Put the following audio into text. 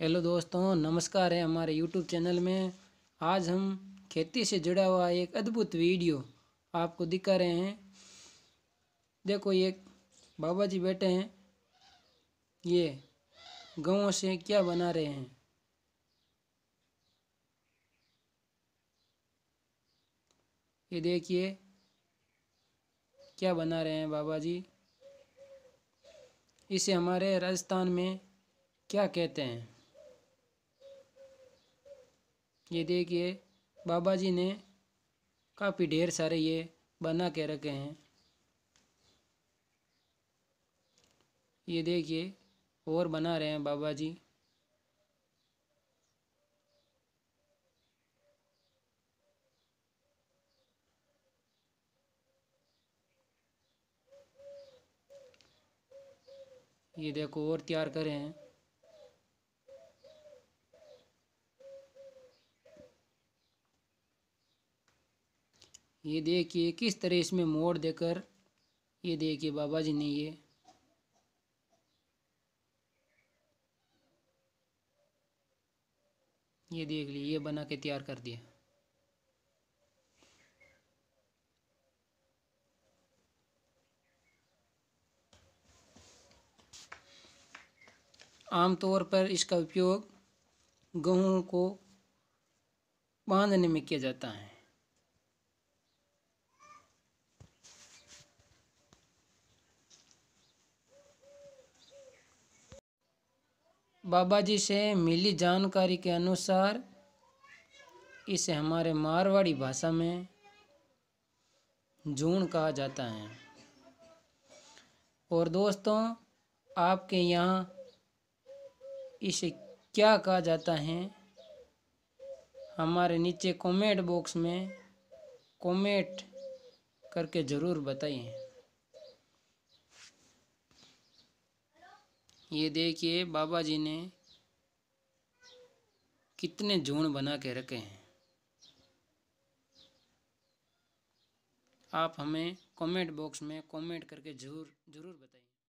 hello दोस्तों नमस्कार है हमारे यूट्यूब चैनल में आज हम खेती से जुड़ा हुआ एक अद्भुत वीडियो आपको दिखा रहे हैं देखो ये बाबा जी बैठे हैं ये गाँव से क्या बना रहे हैं ये देखिए क्या बना रहे हैं बाबा जी इसे हमारे राजस्थान में क्या कहते हैं ये देखिए बाबा जी ने काफ़ी ढेर सारे ये बना के रखे हैं ये देखिए और बना रहे हैं बाबा जी ये देखो और तैयार करें हैं ये देखिए किस तरह इसमें मोड़ देकर ये देखिए बाबा जी ने ये ये देख लीजिए ये बना के तैयार कर दिया आमतौर पर इसका उपयोग गेहूँ को बांधने में किया जाता है बाबा जी से मिली जानकारी के अनुसार इसे हमारे मारवाड़ी भाषा में जून कहा जाता है और दोस्तों आपके यहाँ इसे क्या कहा जाता है हमारे नीचे कमेंट बॉक्स में कमेंट करके ज़रूर बताइए ये देखिए बाबा जी ने कितने जून बना के रखे हैं आप हमें कमेंट बॉक्स में कमेंट करके जरूर ज़रूर बताइए